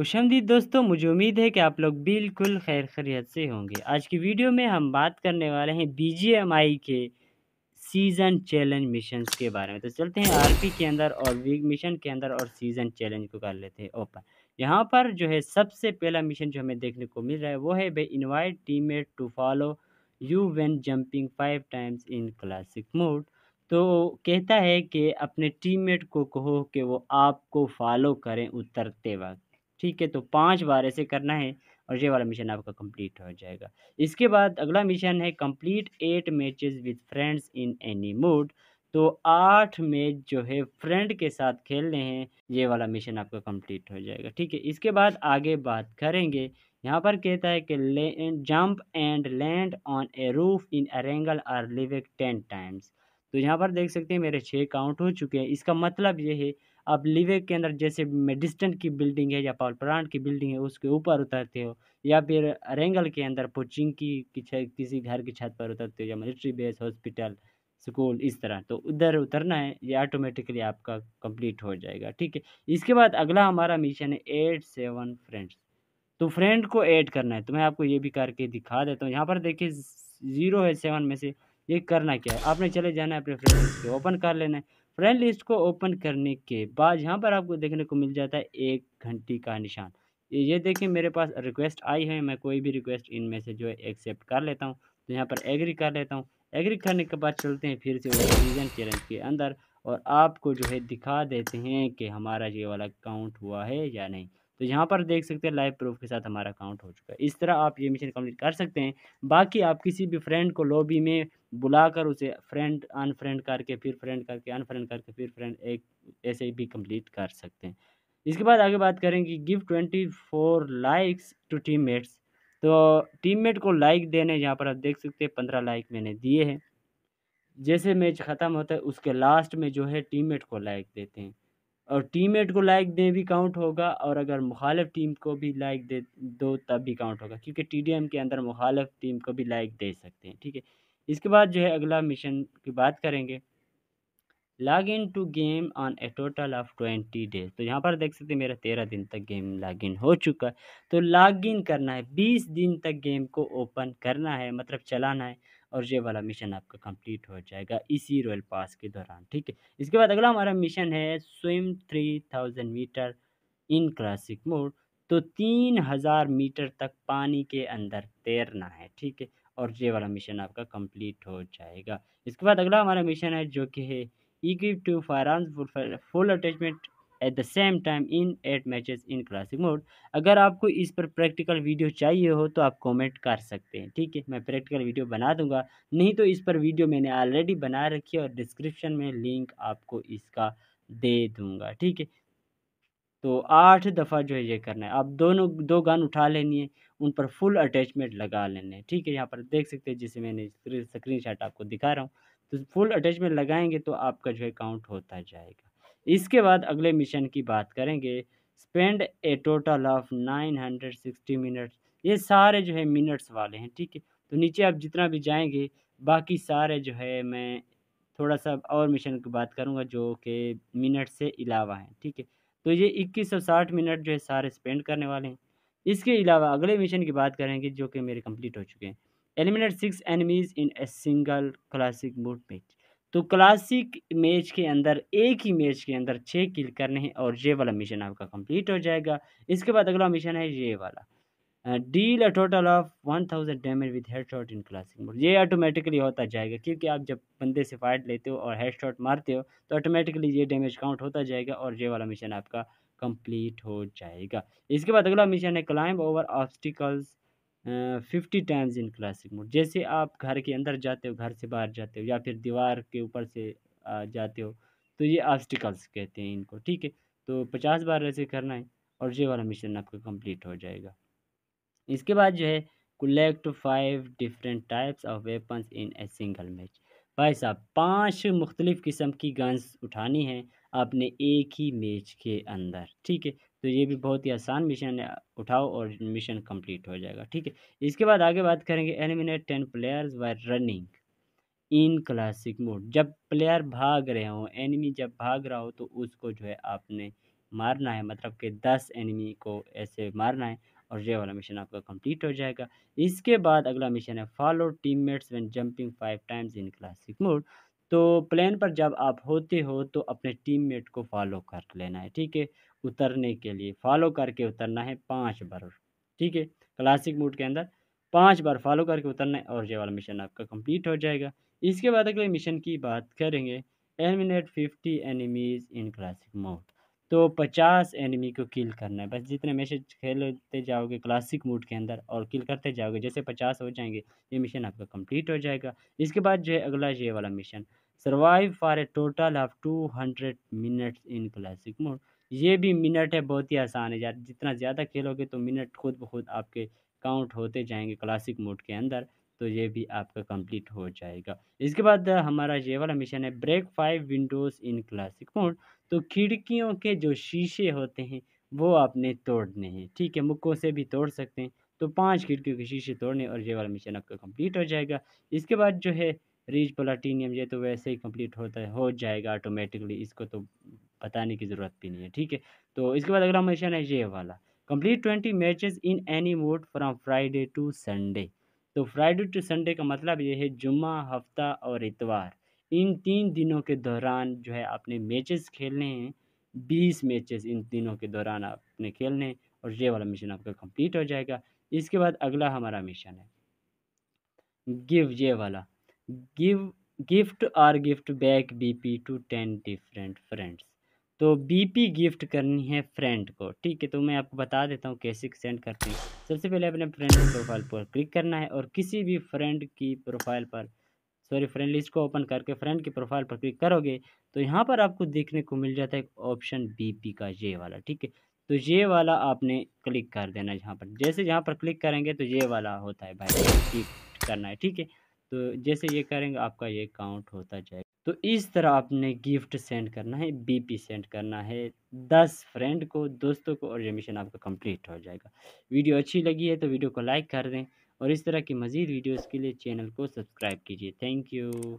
खुशमदीद दोस्तों मुझे उम्मीद है कि आप लोग बिल्कुल खैर खरीत से होंगे आज की वीडियो में हम बात करने वाले हैं आई के सीज़न चैलेंज मिशन के बारे में तो चलते हैं आरपी के अंदर और वीक मिशन के अंदर और सीज़न चैलेंज को कर लेते हैं ओपन यहाँ पर जो है सबसे पहला मिशन जो हमें देखने को मिल रहा है वो है भाई invite mate to follow you when jumping five times in classic mode तो कहता है कि अपने टीममेट को कहो कि वो आपको फॉलो करें उतरते वक्त ठीक है तो पाँच बार ऐसे करना है और ये वाला मिशन आपका कंप्लीट हो जाएगा इसके बाद अगला मिशन है complete eight matches with friends in any mode तो आठ मैच जो है फ्रेंड के साथ खेलने हैं ये वाला मिशन आपका कंप्लीट हो जाएगा ठीक है इसके बाद आगे बात करेंगे यहाँ पर कहता है कि jump and land on a roof in Erangel or Livik ten times तो यहाँ पर देख सकते हैं मेरे छः काउंट हो चुके हैं इसका मतलब ये है आप लिवे के अंदर जैसे मेडिस्टेंट की बिल्डिंग है या पावर प्लांट की बिल्डिंग है उसके ऊपर उतरते हो या फिर रेंगल के अंदर पोचिंग की किसी घर की छत पर उतरते हो या मिलिट्री बेस हॉस्पिटल स्कूल इस तरह तो उधर उतरना है ये ऑटोमेटिकली आपका कंप्लीट हो जाएगा ठीक है इसके बाद अगला हमारा मिशन है एट सेवन फ्रेंड्स तो फ्रेंड को ऐड करना है तो मैं आपको ये भी करके दिखा देता हूँ यहाँ पर देखिए ज़ीरो है सेवन में से ये करना क्या है आपने चले जाना है अपने फ्रेंड्स को ओपन कर लेना है फ्रेंड लिस्ट को ओपन करने के बाद यहाँ पर आपको देखने को मिल जाता है एक घंटी का निशान ये देखिए मेरे पास रिक्वेस्ट आई है मैं कोई भी रिक्वेस्ट इनमें से जो है एक्सेप्ट कर लेता हूँ तो यहाँ पर एग्री कर लेता हूँ एग्री करने के बाद चलते हैं फिर से रिविजन चैलेंज के अंदर और आपको जो है दिखा देते हैं कि हमारा ये वाला काउंट हुआ है या नहीं तो यहाँ पर देख सकते हैं लाइव प्रूफ के साथ हमारा अकाउंट हो चुका है इस तरह आप ये मिशन कम्प्लीट कर सकते हैं बाकी आप किसी भी फ्रेंड को लॉबी में बुलाकर उसे फ्रेंड अनफ्रेंड करके फिर फ्रेंड करके अनफ्रेंड करके फिर फ्रेंड एक ऐसे भी कम्प्लीट कर सकते हैं इसके बाद आगे बात करेंगे give twenty four likes to teammates तो मेट को लाइक देने यहाँ पर आप देख सकते हैं पंद्रह लाइक मैंने दिए हैं जैसे मैच ख़त्म होता है उसके लास्ट में जो है टीममेट को लाइक देते हैं और टीममेट को लाइक दें भी काउंट होगा और अगर मुखालफ टीम को भी लाइक दे दो तब भी काउंट होगा क्योंकि टी के अंदर मुखालफ टीम को भी लाइक दे सकते हैं ठीक है इसके बाद जो है अगला मिशन की बात करेंगे log in to game on a total of twenty days तो यहाँ पर देख सकते हैं मेरा तेरह दिन तक गेम लॉग इन हो चुका है तो लॉग इन करना है बीस दिन तक गेम को ओपन करना है मतलब चलाना है और ये वाला मिशन आपका कंप्लीट हो जाएगा इसी रॉयल पास के दौरान ठीक है इसके बाद अगला हमारा मिशन है swim three thousand metre in classic mode तो तीन हज़ार मीटर तक पानी के अंदर तैरना है ठीक है और ये वाला मिशन आपका कंप्लीट हो जाएगा इसके बाद अगला हमारा मिशन है जो कि है ई two firearm full attachment at the same time in eight matches in classic mode अगर आपको इस पर प्रैक्टिकल वीडियो चाहिए हो तो आप कमेंट कर सकते हैं ठीक है मैं प्रैक्टिकल वीडियो बना दूंगा नहीं तो इस पर वीडियो मैंने ऑलरेडी बना रखी है और डिस्क्रिप्शन में लिंक आपको इसका दे दूंगा ठीक है तो आठ दफ़ा जो है ये करना है आप दोनों दो गान उठा लेनी है उन पर फुल अटैचमेंट लगा लेने हैं ठीक है यहाँ पर देख सकते हैं जिसे मैंने स्क्रीन शॉट आपको दिखा रहा हूँ तो फुल अटैचमेंट लगाएंगे तो आपका जो है काउंट होता जाएगा इसके बाद अगले मिशन की बात करेंगे spend a total of nine hundred sixty minutes ये सारे जो है मिनट्स वाले हैं ठीक है तो नीचे आप जितना भी जाएंगे बाकी सारे जो है मैं थोड़ा सा और मिशन की बात करूँगा जो कि मिनट से अलावा हैं ठीक है तो ये इक्कीस सौ साठ मिनट जो है सारे स्पेंड करने वाले हैं इसके अलावा अगले मिशन की बात करेंगे जो कि मेरे कंप्लीट हो चुके हैं eliminate six enemies in a single classic mode पेज तो क्लासिक मैच के अंदर एक ही मैच के अंदर छः किल करने हैं और ये वाला मिशन आपका कंप्लीट हो जाएगा इसके बाद अगला मिशन है ये वाला deal a total of one thousand damage with headshot in classic mode ये ऑटोमेटिकली होता जाएगा क्योंकि आप जब बंदे से फाइट लेते हो और हेड शॉट मारते हो तो ऑटोमेटिकली ये डैमेज काउंट होता जाएगा और ये वाला मिशन आपका कंप्लीट हो जाएगा इसके बाद अगला मिशन है climb over obstacles fifty times in classic mode जैसे आप घर के अंदर जाते हो घर से बाहर जाते हो या फिर दीवार के ऊपर से जाते हो तो ये ऑब्स्टिकल्स कहते हैं इनको ठीक है तो पचास बार ऐसे करना है और ये वाला मिशन आपका कंप्लीट हो जाएगा इसके बाद जो है collect five different types of weapons in a single match भाई साहब पांच मुख्तलिफ़ किस्म की गन्स उठानी हैं आपने एक ही मैच के अंदर ठीक है तो ये भी बहुत ही आसान मिशन है उठाओ और मिशन कंप्लीट हो जाएगा ठीक है इसके बाद आगे बात करेंगे eliminate ten players by running in classic mode जब प्लेयर भाग रहे हो एनिमी जब भाग रहा हो तो उसको जो है आपने मारना है मतलब कि दस एनिमी को ऐसे मारना है और ये वाला मिशन आपका कंप्लीट हो जाएगा इसके बाद अगला मिशन है follow teammates when jumping five times in classic mode तो प्लेन पर जब आप होते हो तो अपने टीममेट को फॉलो कर लेना है ठीक है उतरने के लिए फॉलो करके उतरना है पाँच बार ठीक है क्लासिक मूड के अंदर पाँच बार फॉलो करके उतरना है और ये वाला मिशन आपका कंप्लीट हो जाएगा इसके बाद अगले मिशन की बात करेंगे eliminate fifty enemies in classic mode तो पचास एनिमी को किल करना है बस जितने मैसेज खेलते जाओगे क्लासिक मूड के अंदर और किल करते जाओगे जैसे पचास हो जाएंगे ये मिशन आपका कंप्लीट हो जाएगा इसके बाद जो है अगला ये वाला mission survive for a total of two hundred minutes in classic mode ये भी मिनट है बहुत ही आसान है यार जितना ज़्यादा खेलोगे तो मिनट खुद ब खुद आपके काउंट होते जाएंगे क्लासिक मोड के अंदर तो ये भी आपका कंप्लीट हो जाएगा इसके बाद हमारा ये वाला मिशन है break five windows in classic mode तो खिड़कियों के जो शीशे होते हैं वो आपने तोड़ने हैं ठीक है मुक्कों से भी तोड़ सकते हैं तो पांच खिड़कियों के शीशे तोड़ने और ये वाला मिशन आपका कंप्लीट हो जाएगा इसके बाद जो है रीच प्लाटीनियम ये तो वैसे ही कम्प्लीट होता है हो जाएगा ऑटोमेटिकली इसको तो बताने की ज़रूरत भी नहीं है ठीक है तो इसके बाद अगला मशन है ये वाला complete twenty matches in any mode from Friday to Sunday तो फ्राइडे टू संडे का मतलब ये है जुम्मा हफ्ता और इतवार इन तीन दिनों के दौरान जो है आपने मैचेस खेलने हैं बीस मैचेस इन दिनों के दौरान आपने खेलने हैं और ये वाला मिशन आपका कंप्लीट हो जाएगा इसके बाद अगला हमारा मिशन है गिव ये वाला give gift or gift back BP to ten different friends तो बीपी गिफ्ट करनी है फ्रेंड को ठीक है तो मैं आपको बता देता हूँ कैसे सेंड करते हैं सबसे पहले अपने फ्रेंड की प्रोफाइल पर क्लिक करना है और किसी भी फ्रेंड की प्रोफाइल पर सॉरी फ्रेंड लिस्ट को ओपन करके फ्रेंड की प्रोफाइल पर क्लिक करोगे तो यहाँ पर आपको देखने को मिल जाता है ऑप्शन बी का ये वाला ठीक है तो ये वाला आपने क्लिक कर देना यहाँ पर जैसे यहाँ पर क्लिक करेंगे तो ये वाला होता है भाई गिफ्ट करना है ठीक है तो जैसे ये करेंगे आपका ये अकाउंट होता जाएगा तो इस तरह आपने गिफ्ट सेंड करना है बीपी सेंड करना है दस फ्रेंड को दोस्तों को और ये मिशन आपका कंप्लीट हो जाएगा वीडियो अच्छी लगी है तो वीडियो को लाइक कर दें और इस तरह की मज़ीद वीडियोस के लिए चैनल को सब्सक्राइब कीजिए थैंक यू